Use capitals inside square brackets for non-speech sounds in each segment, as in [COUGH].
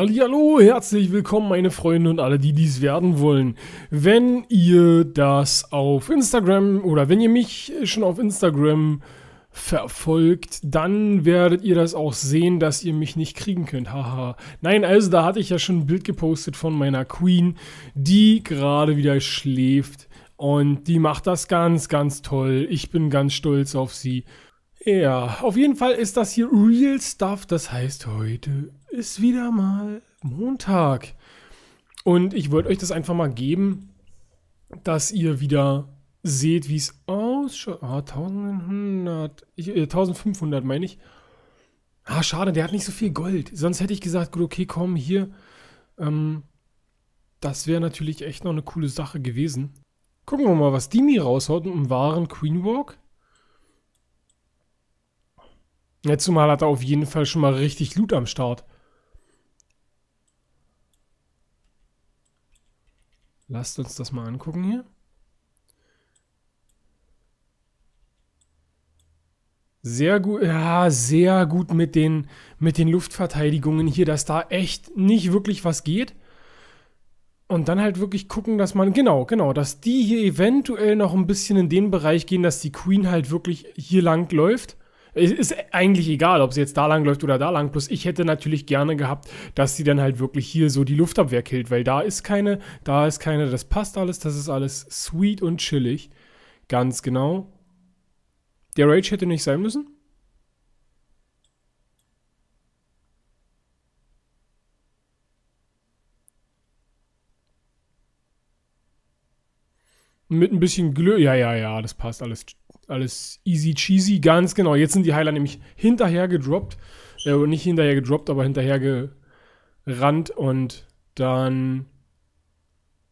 Hallo, herzlich willkommen meine Freunde und alle, die dies werden wollen. Wenn ihr das auf Instagram oder wenn ihr mich schon auf Instagram verfolgt, dann werdet ihr das auch sehen, dass ihr mich nicht kriegen könnt. Haha. Nein, also da hatte ich ja schon ein Bild gepostet von meiner Queen, die gerade wieder schläft und die macht das ganz, ganz toll. Ich bin ganz stolz auf sie. Ja, auf jeden Fall ist das hier Real Stuff. Das heißt, heute ist wieder mal Montag. Und ich wollte euch das einfach mal geben, dass ihr wieder seht, wie es ausschaut. Ah, 1100, ich, äh, 1500 meine ich. Ah, schade, der hat nicht so viel Gold. Sonst hätte ich gesagt, gut, okay, komm, hier. Ähm, das wäre natürlich echt noch eine coole Sache gewesen. Gucken wir mal, was Dimi raushaut im wahren Queen Walk. Letztes Mal hat er auf jeden Fall schon mal richtig Loot am Start. Lasst uns das mal angucken hier. Sehr gut, ja, sehr gut mit den, mit den Luftverteidigungen hier, dass da echt nicht wirklich was geht. Und dann halt wirklich gucken, dass man, genau, genau, dass die hier eventuell noch ein bisschen in den Bereich gehen, dass die Queen halt wirklich hier lang läuft ist eigentlich egal, ob sie jetzt da lang läuft oder da lang. Plus ich hätte natürlich gerne gehabt, dass sie dann halt wirklich hier so die Luftabwehr killt, weil da ist keine, da ist keine, das passt alles, das ist alles sweet und chillig. Ganz genau. Der Rage hätte nicht sein müssen. Mit ein bisschen Glück. Ja, ja, ja, das passt alles alles easy cheesy, ganz genau. Jetzt sind die Heiler nämlich hinterher gedroppt. Äh, nicht hinterher gedroppt, aber hinterher gerannt und dann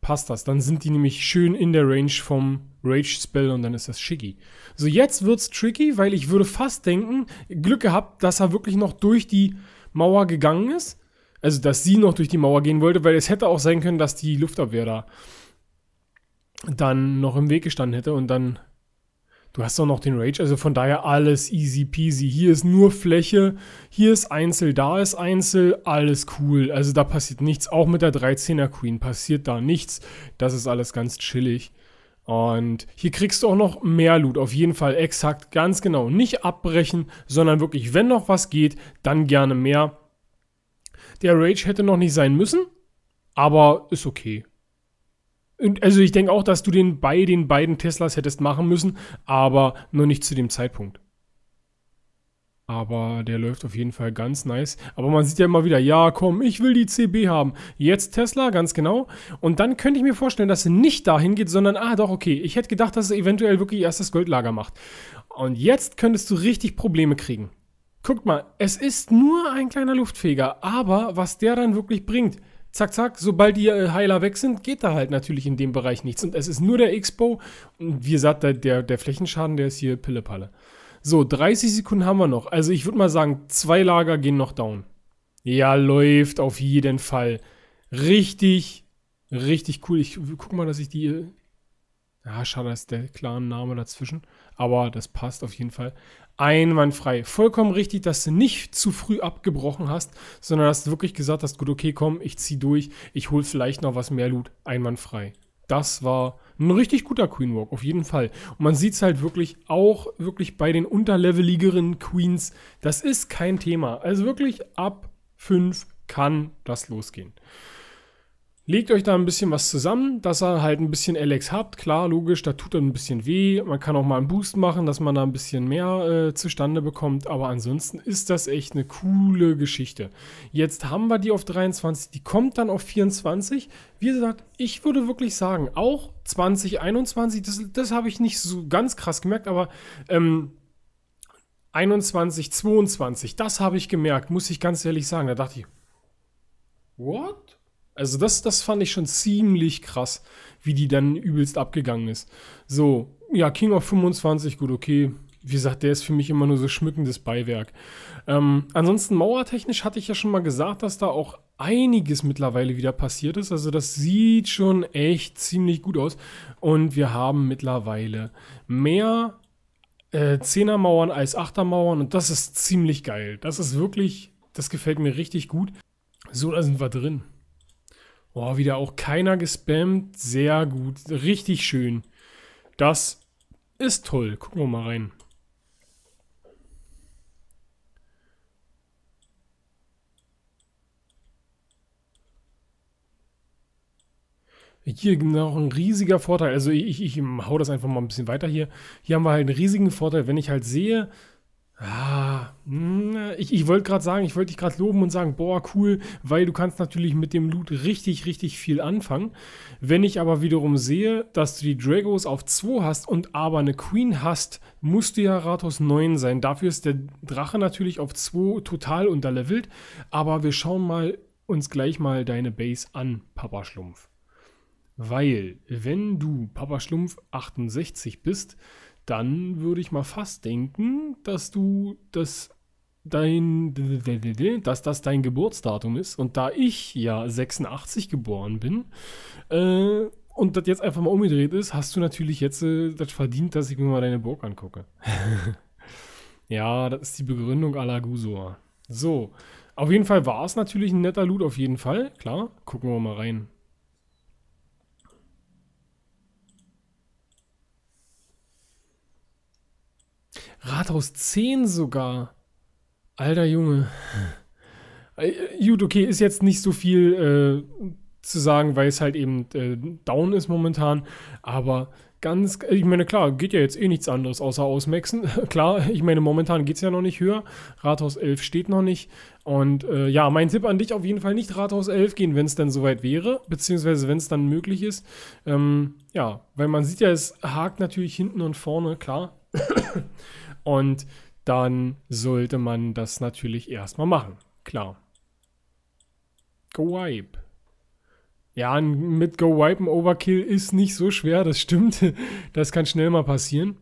passt das. Dann sind die nämlich schön in der Range vom Rage-Spell und dann ist das schicki. So, jetzt wird's tricky, weil ich würde fast denken, Glück gehabt, dass er wirklich noch durch die Mauer gegangen ist. Also, dass sie noch durch die Mauer gehen wollte, weil es hätte auch sein können, dass die Luftabwehr da dann noch im Weg gestanden hätte und dann Du hast auch noch den Rage, also von daher alles easy peasy. Hier ist nur Fläche, hier ist Einzel, da ist Einzel, alles cool. Also da passiert nichts, auch mit der 13er Queen passiert da nichts. Das ist alles ganz chillig. Und hier kriegst du auch noch mehr Loot, auf jeden Fall exakt, ganz genau. Nicht abbrechen, sondern wirklich, wenn noch was geht, dann gerne mehr. Der Rage hätte noch nicht sein müssen, aber ist okay also ich denke auch, dass du den bei den beiden Teslas hättest machen müssen, aber nur nicht zu dem Zeitpunkt. Aber der läuft auf jeden Fall ganz nice. Aber man sieht ja immer wieder, ja, komm, ich will die CB haben. Jetzt Tesla, ganz genau. Und dann könnte ich mir vorstellen, dass sie nicht dahin geht, sondern, ah, doch, okay. Ich hätte gedacht, dass es eventuell wirklich erst das Goldlager macht. Und jetzt könntest du richtig Probleme kriegen. Guckt mal, es ist nur ein kleiner Luftfeger, aber was der dann wirklich bringt, zack, zack, sobald die äh, Heiler weg sind, geht da halt natürlich in dem Bereich nichts. Und es ist nur der Expo. Und wie gesagt, der, der Flächenschaden, der ist hier Pillepalle. So, 30 Sekunden haben wir noch. Also ich würde mal sagen, zwei Lager gehen noch down. Ja, läuft auf jeden Fall. Richtig, richtig cool. Ich guck mal, dass ich die... Äh, ja, schade, ist der klare Name dazwischen. Aber das passt auf jeden Fall einwandfrei. Vollkommen richtig, dass du nicht zu früh abgebrochen hast, sondern dass du wirklich gesagt hast, gut, okay, komm, ich zieh durch, ich hol vielleicht noch was mehr Loot, einwandfrei. Das war ein richtig guter Queen Walk, auf jeden Fall. Und man sieht es halt wirklich auch wirklich bei den unterleveligeren Queens. Das ist kein Thema. Also wirklich ab 5 kann das losgehen. Legt euch da ein bisschen was zusammen, dass ihr halt ein bisschen Alex habt. Klar, logisch, da tut dann ein bisschen weh. Man kann auch mal einen Boost machen, dass man da ein bisschen mehr äh, zustande bekommt. Aber ansonsten ist das echt eine coole Geschichte. Jetzt haben wir die auf 23, die kommt dann auf 24. Wie gesagt, ich würde wirklich sagen, auch 2021, das, das habe ich nicht so ganz krass gemerkt, aber... Ähm, 21, 22, das habe ich gemerkt, muss ich ganz ehrlich sagen. Da dachte ich, what? Also das, das fand ich schon ziemlich krass, wie die dann übelst abgegangen ist. So, ja, King of 25, gut, okay. Wie gesagt, der ist für mich immer nur so schmückendes Beiwerk. Ähm, ansonsten mauertechnisch hatte ich ja schon mal gesagt, dass da auch einiges mittlerweile wieder passiert ist. Also das sieht schon echt ziemlich gut aus. Und wir haben mittlerweile mehr äh, 10er Mauern als 8er Mauern. Und das ist ziemlich geil. Das ist wirklich, das gefällt mir richtig gut. So, da sind wir drin. Boah, wieder auch keiner gespammt. Sehr gut. Richtig schön. Das ist toll. Gucken wir mal rein. Hier noch ein riesiger Vorteil. Also ich, ich, ich hau das einfach mal ein bisschen weiter hier. Hier haben wir halt einen riesigen Vorteil, wenn ich halt sehe, Ah, mm, ich, ich wollte gerade sagen, ich wollte dich gerade loben und sagen, boah, cool, weil du kannst natürlich mit dem Loot richtig, richtig viel anfangen. Wenn ich aber wiederum sehe, dass du die Dragos auf 2 hast und aber eine Queen hast, musst du ja Rathos 9 sein. Dafür ist der Drache natürlich auf 2 total unterlevelt, aber wir schauen mal uns gleich mal deine Base an, Papa Schlumpf. Weil, wenn du Papa Schlumpf 68 bist, dann würde ich mal fast denken, dass du das dein dass das dein Geburtsdatum ist und da ich ja 86 geboren bin äh, und das jetzt einfach mal umgedreht ist, hast du natürlich jetzt äh, das verdient, dass ich mir mal deine Burg angucke. [LAUGHS] ja, das ist die Begründung aller Gusor. So, auf jeden Fall war es natürlich ein netter Loot auf jeden Fall, klar. Gucken wir mal rein. Rathaus 10 sogar. Alter Junge. Äh, gut, okay, ist jetzt nicht so viel äh, zu sagen, weil es halt eben äh, down ist momentan. Aber ganz, ich meine, klar, geht ja jetzt eh nichts anderes außer ausmaxen. [LAUGHS] klar, ich meine, momentan geht es ja noch nicht höher. Rathaus 11 steht noch nicht. Und äh, ja, mein Tipp an dich auf jeden Fall nicht Rathaus 11 gehen, wenn es dann soweit wäre, beziehungsweise wenn es dann möglich ist. Ähm, ja, weil man sieht ja, es hakt natürlich hinten und vorne, klar. Und dann sollte man das natürlich erstmal machen. Klar. Go wipe. Ja, mit Go wipe ein Overkill ist nicht so schwer, das stimmt. [LAUGHS] Das kann schnell mal passieren.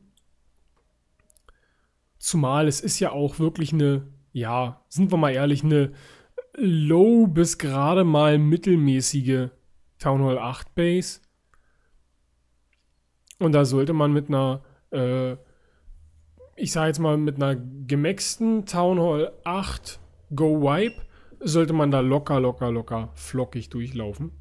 Zumal es ist ja auch wirklich eine, ja, sind wir mal ehrlich, eine low bis gerade mal mittelmäßige Town Hall 8 Base. Und da sollte man mit einer äh, ich sage jetzt mal, mit einer gemaxten Town Hall 8 Go Wipe sollte man da locker, locker, locker flockig durchlaufen.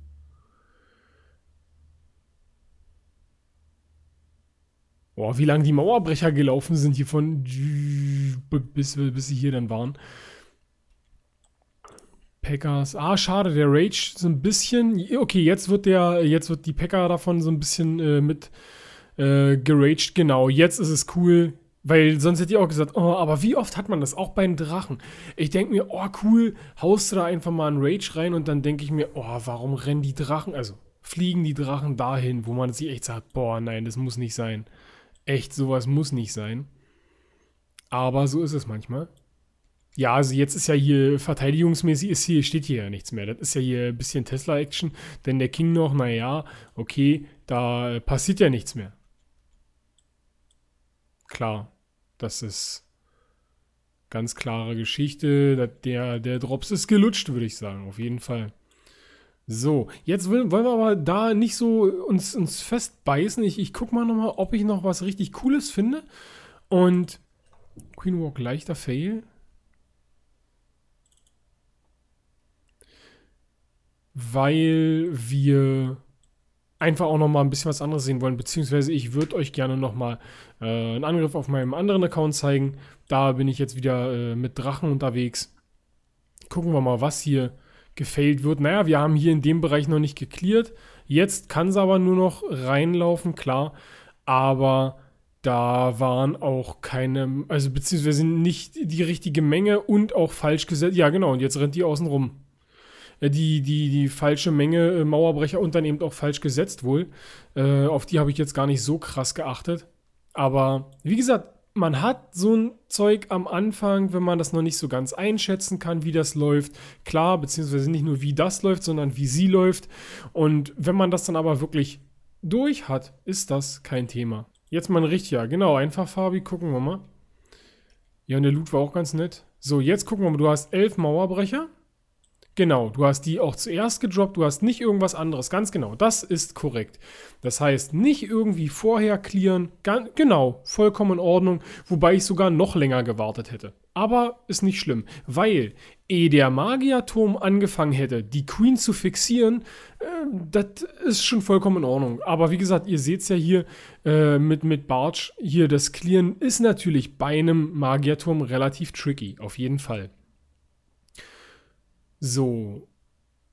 Boah, wie lange die Mauerbrecher gelaufen sind hier von bis, bis sie hier dann waren. Packers. Ah, schade, der Rage so ein bisschen. Okay, jetzt wird der, jetzt wird die Packer davon so ein bisschen äh, mit äh, geraged. Genau, jetzt ist es cool. Weil sonst hätte ich auch gesagt, oh, aber wie oft hat man das? Auch bei den Drachen. Ich denke mir, oh cool, haust du da einfach mal einen Rage rein und dann denke ich mir, oh, warum rennen die Drachen, also fliegen die Drachen dahin, wo man sich echt sagt, boah, nein, das muss nicht sein. Echt, sowas muss nicht sein. Aber so ist es manchmal. Ja, also jetzt ist ja hier verteidigungsmäßig ist hier, steht hier ja nichts mehr. Das ist ja hier ein bisschen Tesla-Action, denn der King noch, naja, okay, da passiert ja nichts mehr. Klar, das ist ganz klare Geschichte. Der, der Drops ist gelutscht, würde ich sagen, auf jeden Fall. So, jetzt wollen wir aber da nicht so uns, uns festbeißen. Ich, ich gucke mal nochmal, ob ich noch was richtig Cooles finde. Und Queen Walk leichter Fail. Weil wir einfach auch nochmal ein bisschen was anderes sehen wollen, beziehungsweise ich würde euch gerne nochmal äh, einen Angriff auf meinem anderen Account zeigen. Da bin ich jetzt wieder äh, mit Drachen unterwegs. Gucken wir mal, was hier gefailt wird. Naja, wir haben hier in dem Bereich noch nicht geklärt. Jetzt kann es aber nur noch reinlaufen, klar. Aber da waren auch keine, also beziehungsweise nicht die richtige Menge und auch falsch gesetzt. Ja, genau, und jetzt rennt die außen rum. Äh, die, die, die falsche Menge äh, Mauerbrecher und dann eben auch falsch gesetzt wohl. Äh, auf die habe ich jetzt gar nicht so krass geachtet. Aber wie gesagt, man hat so ein Zeug am Anfang, wenn man das noch nicht so ganz einschätzen kann, wie das läuft. Klar, beziehungsweise nicht nur wie das läuft, sondern wie sie läuft. Und wenn man das dann aber wirklich durch hat, ist das kein Thema. Jetzt mal ein richtiger. Genau, einfach Fabi, gucken wir mal. Ja, und der Loot war auch ganz nett. So, jetzt gucken wir mal. Du hast elf Mauerbrecher. Genau, du hast die auch zuerst gedroppt, du hast nicht irgendwas anderes. Ganz genau, das ist korrekt. Das heißt, nicht irgendwie vorher clearen. Ganz, genau, vollkommen in Ordnung. Wobei ich sogar noch länger gewartet hätte. Aber ist nicht schlimm, weil ehe der Magierturm angefangen hätte, die Queen zu fixieren, äh, das ist schon vollkommen in Ordnung. Aber wie gesagt, ihr seht es ja hier äh, mit, mit Barge, hier das Clearen ist natürlich bei einem Magierturm relativ tricky, auf jeden Fall. So,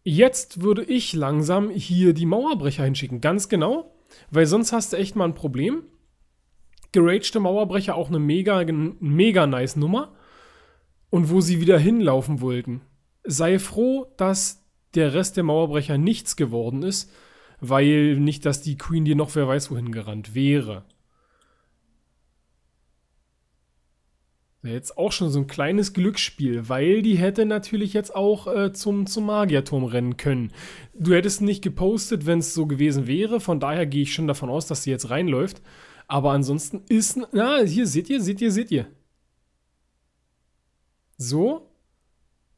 jetzt würde ich langsam hier die Mauerbrecher hinschicken, ganz genau, weil sonst hast du echt mal ein Problem. Geragte Mauerbrecher auch eine mega, mega nice Nummer. Und wo sie wieder hinlaufen wollten. Sei froh, dass der Rest der Mauerbrecher nichts geworden ist, weil nicht, dass die Queen dir noch wer weiß wohin gerannt wäre. Jetzt auch schon so ein kleines Glücksspiel, weil die hätte natürlich jetzt auch äh, zum, zum Magierturm rennen können. Du hättest nicht gepostet, wenn es so gewesen wäre. Von daher gehe ich schon davon aus, dass sie jetzt reinläuft. Aber ansonsten ist. Na, hier seht ihr, seht ihr, seht ihr. So.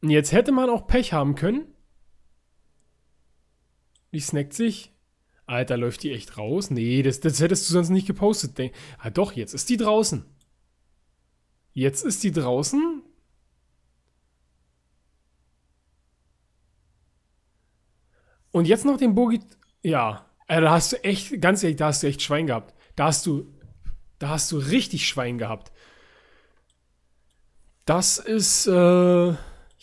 Jetzt hätte man auch Pech haben können. Die snackt sich. Alter, läuft die echt raus? Nee, das, das hättest du sonst nicht gepostet. Ah, doch, jetzt ist die draußen. Jetzt ist die draußen. Und jetzt noch den Bogi. Ja, äh, da hast du echt, ganz ehrlich, da hast du echt Schwein gehabt. Da hast du, da hast du richtig Schwein gehabt. Das ist, äh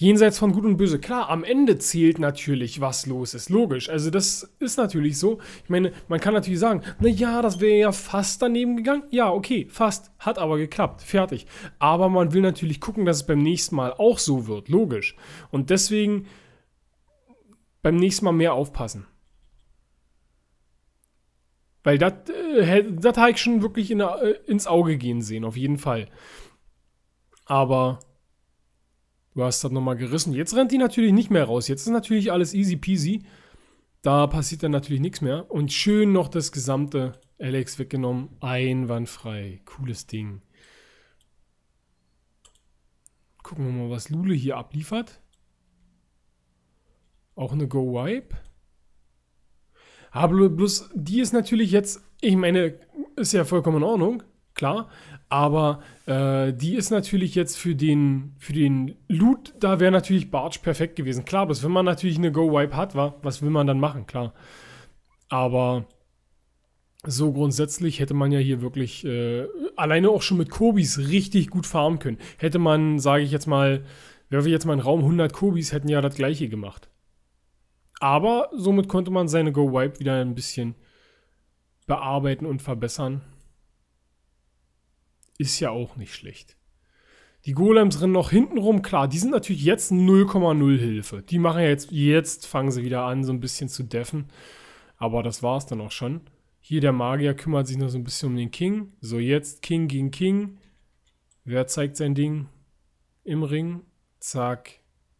Jenseits von Gut und Böse. Klar, am Ende zählt natürlich, was los ist. Logisch. Also, das ist natürlich so. Ich meine, man kann natürlich sagen, naja, das wäre ja fast daneben gegangen. Ja, okay, fast. Hat aber geklappt. Fertig. Aber man will natürlich gucken, dass es beim nächsten Mal auch so wird. Logisch. Und deswegen beim nächsten Mal mehr aufpassen. Weil das äh, habe ich schon wirklich in, äh, ins Auge gehen sehen, auf jeden Fall. Aber Du hast das nochmal gerissen. Jetzt rennt die natürlich nicht mehr raus. Jetzt ist natürlich alles easy peasy. Da passiert dann natürlich nichts mehr. Und schön noch das gesamte Alex weggenommen. Einwandfrei. Cooles Ding. Gucken wir mal, was Lule hier abliefert. Auch eine Go-Wipe. Aber ah, bloß, die ist natürlich jetzt, ich meine, ist ja vollkommen in Ordnung, klar. Aber äh, die ist natürlich jetzt für den, für den Loot, da wäre natürlich Barge perfekt gewesen. Klar, bis wenn man natürlich eine Go-Wipe hat, war, was will man dann machen, klar. Aber so grundsätzlich hätte man ja hier wirklich äh, alleine auch schon mit Kobis richtig gut farmen können. Hätte man, sage ich jetzt mal, wäre wir jetzt mal in Raum 100 Kobis, hätten ja das gleiche gemacht. Aber somit konnte man seine Go-Wipe wieder ein bisschen bearbeiten und verbessern ist ja auch nicht schlecht. Die Golems rennen noch hinten rum, klar, die sind natürlich jetzt 0,0 Hilfe. Die machen ja jetzt, jetzt fangen sie wieder an, so ein bisschen zu deffen. Aber das war es dann auch schon. Hier der Magier kümmert sich noch so ein bisschen um den King. So, jetzt King gegen King. Wer zeigt sein Ding? Im Ring. Zack.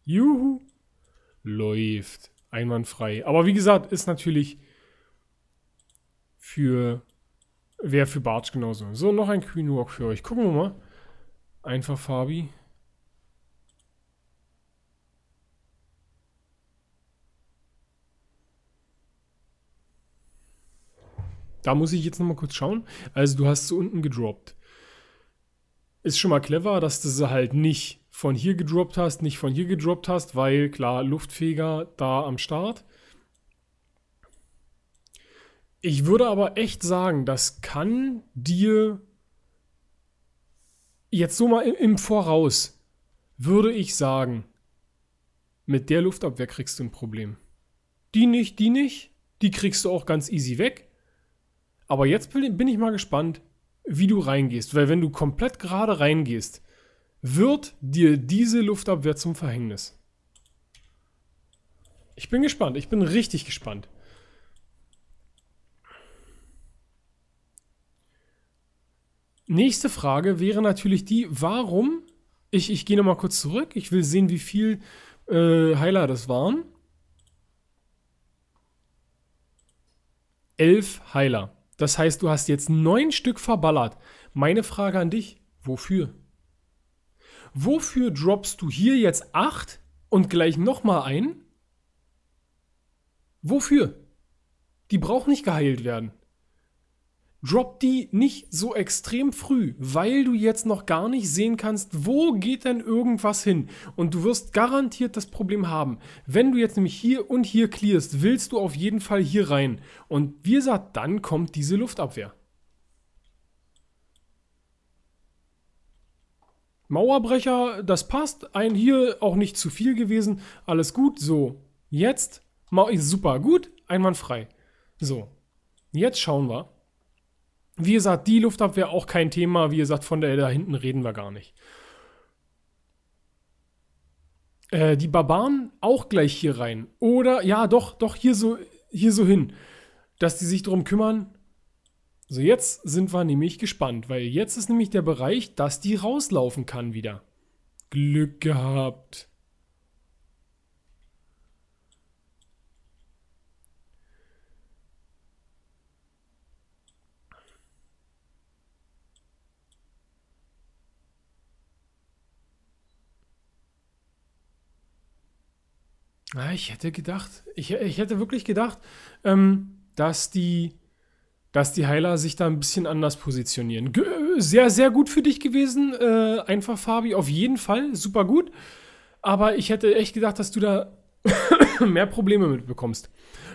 Juhu. Läuft. Einwandfrei. Aber wie gesagt, ist natürlich für Wäre für Bartsch genauso. So, noch ein Queenwalk für euch. Gucken wir mal. Einfach Fabi. Da muss ich jetzt nochmal kurz schauen. Also du hast zu unten gedroppt. Ist schon mal clever, dass du sie halt nicht von hier gedroppt hast, nicht von hier gedroppt hast, weil klar, Luftfeger da am Start. Ich würde aber echt sagen, das kann dir jetzt so mal im Voraus, würde ich sagen, mit der Luftabwehr kriegst du ein Problem. Die nicht, die nicht, die kriegst du auch ganz easy weg. Aber jetzt bin ich mal gespannt, wie du reingehst, weil wenn du komplett gerade reingehst, wird dir diese Luftabwehr zum Verhängnis. Ich bin gespannt, ich bin richtig gespannt. Nächste Frage wäre natürlich die, warum, ich, ich gehe nochmal kurz zurück, ich will sehen, wie viel äh, Heiler das waren. Elf Heiler. Das heißt, du hast jetzt neun Stück verballert. Meine Frage an dich, wofür? Wofür droppst du hier jetzt acht und gleich nochmal ein? Wofür? Die braucht nicht geheilt werden drop die nicht so extrem früh, weil du jetzt noch gar nicht sehen kannst, wo geht denn irgendwas hin. Und du wirst garantiert das Problem haben. Wenn du jetzt nämlich hier und hier clearst, willst du auf jeden Fall hier rein. Und wie gesagt, dann kommt diese Luftabwehr. Mauerbrecher, das passt. Ein hier auch nicht zu viel gewesen. Alles gut. So, jetzt. Super, gut. Einwandfrei. So, jetzt schauen wir wie gesagt, die Luftabwehr auch kein Thema. Wie gesagt, von der da hinten reden wir gar nicht. Äh, die Barbaren auch gleich hier rein. Oder, ja, doch, doch, hier so, hier so hin. Dass die sich darum kümmern. So, jetzt sind wir nämlich gespannt, weil jetzt ist nämlich der Bereich, dass die rauslaufen kann wieder. Glück gehabt. Na, ich hätte gedacht, ich, ich hätte wirklich gedacht, ähm, dass die, dass die Heiler sich da ein bisschen anders positionieren. G äh, sehr, sehr gut für dich gewesen, äh, einfach Fabi, auf jeden Fall, super gut. Aber ich hätte echt gedacht, dass du da [COUGHS] mehr Probleme mitbekommst.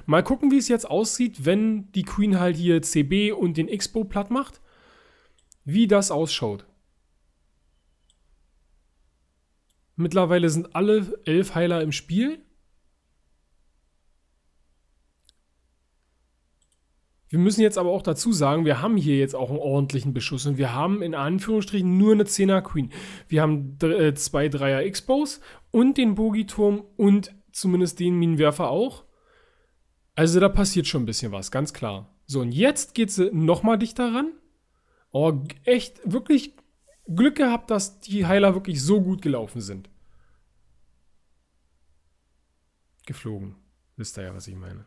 Mal gucken, wie es jetzt aussieht, wenn die Queen halt hier CB und den Expo platt macht. Wie das ausschaut. Mittlerweile sind alle elf Heiler im Spiel. Wir müssen jetzt aber auch dazu sagen, wir haben hier jetzt auch einen ordentlichen Beschuss und wir haben in Anführungsstrichen nur eine 10er Queen. Wir haben äh, zwei Dreier Expos und den Bogiturm und zumindest den Minenwerfer auch. Also da passiert schon ein bisschen was, ganz klar. So, und jetzt geht sie nochmal dichter ran. Oh, echt, wirklich Glück gehabt, dass die Heiler wirklich so gut gelaufen sind. Geflogen. Wisst ihr ja, was ich meine.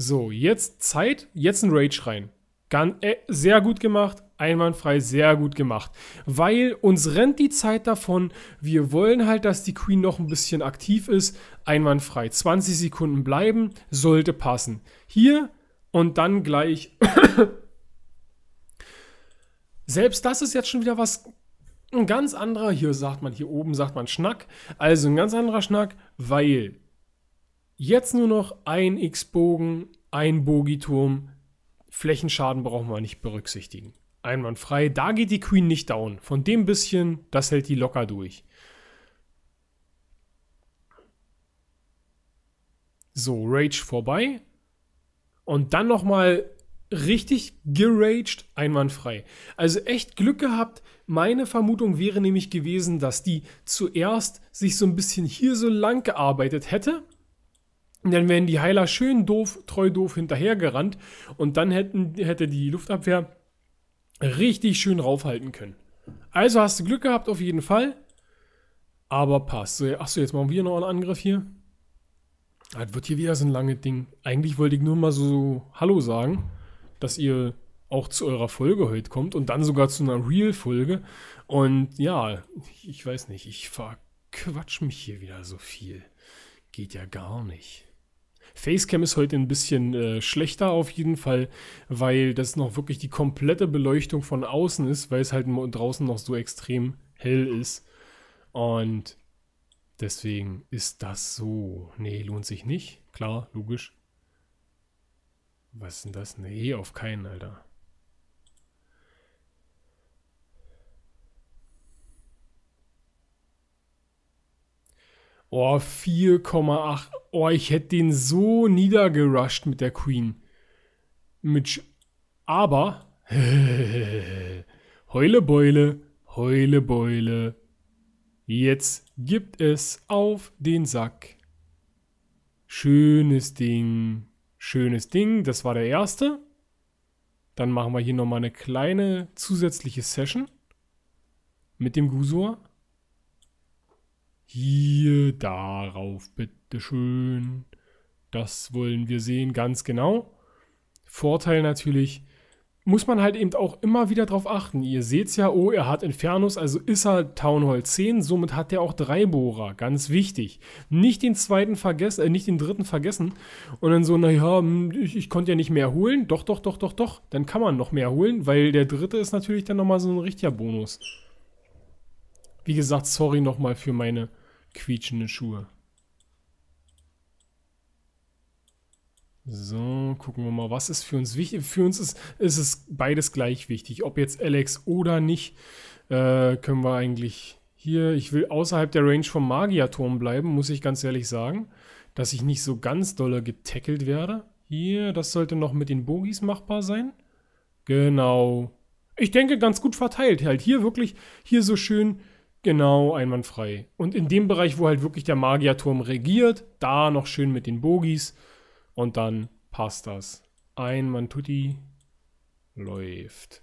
So, jetzt Zeit, jetzt ein Rage rein. Ganz, äh, sehr gut gemacht, einwandfrei, sehr gut gemacht. Weil uns rennt die Zeit davon, wir wollen halt, dass die Queen noch ein bisschen aktiv ist, einwandfrei. 20 Sekunden bleiben, sollte passen. Hier und dann gleich. [COUGHS] Selbst das ist jetzt schon wieder was ein ganz anderer, hier sagt man, hier oben sagt man Schnack, also ein ganz anderer Schnack, weil Jetzt nur noch ein X-Bogen, ein Bogiturm. Flächenschaden brauchen wir nicht berücksichtigen. Einwandfrei. Da geht die Queen nicht down. Von dem bisschen, das hält die locker durch. So, Rage vorbei. Und dann nochmal richtig geraged, einwandfrei. Also echt Glück gehabt. Meine Vermutung wäre nämlich gewesen, dass die zuerst sich so ein bisschen hier so lang gearbeitet hätte dann wären die Heiler schön doof, treu doof hinterhergerannt und dann hätten, hätte die Luftabwehr richtig schön raufhalten können. Also hast du Glück gehabt auf jeden Fall, aber passt. Achso, jetzt machen wir noch einen Angriff hier. Ah, das wird hier wieder so ein langes Ding. Eigentlich wollte ich nur mal so Hallo sagen, dass ihr auch zu eurer Folge heute kommt und dann sogar zu einer Real-Folge. Und ja, ich weiß nicht, ich verquatsch mich hier wieder so viel. Geht ja gar nicht. Facecam ist heute ein bisschen äh, schlechter auf jeden Fall, weil das noch wirklich die komplette Beleuchtung von außen ist, weil es halt draußen noch so extrem hell ist. Und deswegen ist das so. Nee, lohnt sich nicht. Klar, logisch. Was ist denn das? Nee, auf keinen, Alter. Oh, 4,8 oh, ich hätte den so niedergerusht mit der Queen. Mit aber [LAUGHS] Heulebeule, Heulebeule. Jetzt gibt es auf den Sack. Schönes Ding. Schönes Ding, das war der erste. Dann machen wir hier nochmal eine kleine zusätzliche Session mit dem Gusor. Hier darauf, bitteschön. Das wollen wir sehen ganz genau. Vorteil natürlich, muss man halt eben auch immer wieder drauf achten. Ihr seht's ja, oh, er hat Infernus, also ist er Town Hall 10, somit hat er auch drei Bohrer, ganz wichtig. Nicht den zweiten vergessen, äh, nicht den dritten vergessen und dann so, naja, hm, ich, ich konnte ja nicht mehr holen. Doch, doch, doch, doch, doch, dann kann man noch mehr holen, weil der dritte ist natürlich dann nochmal so ein richtiger Bonus. Wie gesagt, sorry nochmal für meine quietschende Schuhe. So, gucken wir mal, was ist für uns wichtig. Für uns ist, ist es beides gleich wichtig. Ob jetzt Alex oder nicht, äh, können wir eigentlich hier, ich will außerhalb der Range vom Magierturm bleiben, muss ich ganz ehrlich sagen, dass ich nicht so ganz dolle getackelt werde. Hier, das sollte noch mit den Bogies machbar sein. Genau. Ich denke, ganz gut verteilt halt. Hier wirklich, hier so schön Genau, einwandfrei. Und in dem Bereich, wo halt wirklich der Magierturm regiert, da noch schön mit den Bogies. Und dann passt das. Einwandtutti läuft.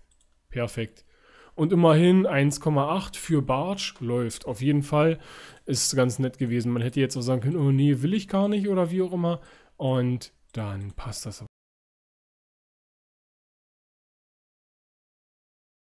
Perfekt. Und immerhin 1,8 für Bartsch läuft. Auf jeden Fall ist ganz nett gewesen. Man hätte jetzt auch sagen können, oh nee, will ich gar nicht oder wie auch immer. Und dann passt das